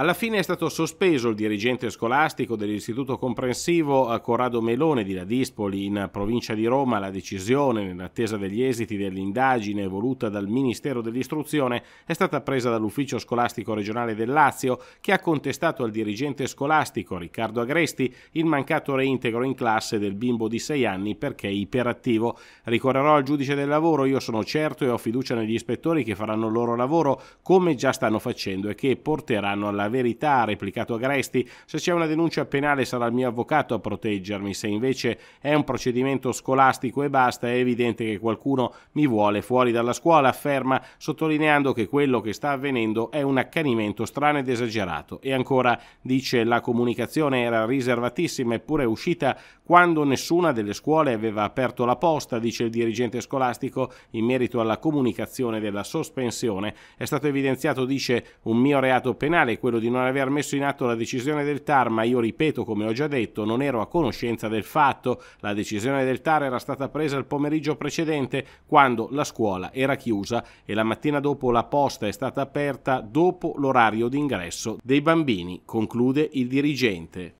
Alla fine è stato sospeso il dirigente scolastico dell'istituto comprensivo eh, Corrado Melone di Ladispoli in provincia di Roma. La decisione, nell'attesa degli esiti dell'indagine voluta dal Ministero dell'Istruzione, è stata presa dall'ufficio scolastico regionale del Lazio che ha contestato al dirigente scolastico Riccardo Agresti il mancato reintegro in classe del bimbo di 6 anni perché iperattivo. Ricorrerò al giudice del lavoro, io sono certo e ho fiducia negli ispettori che faranno il loro lavoro come già stanno facendo e che porteranno alla verità, ha replicato Agresti. Se c'è una denuncia penale sarà il mio avvocato a proteggermi, se invece è un procedimento scolastico e basta è evidente che qualcuno mi vuole fuori dalla scuola, afferma, sottolineando che quello che sta avvenendo è un accanimento strano ed esagerato. E ancora dice la comunicazione era riservatissima eppure è uscita quando nessuna delle scuole aveva aperto la posta, dice il dirigente scolastico in merito alla comunicazione della sospensione. È stato evidenziato, dice, un mio reato penale, quello quello di non aver messo in atto la decisione del TAR, ma io ripeto, come ho già detto, non ero a conoscenza del fatto. La decisione del TAR era stata presa il pomeriggio precedente, quando la scuola era chiusa e la mattina dopo la posta è stata aperta dopo l'orario d'ingresso dei bambini, conclude il dirigente.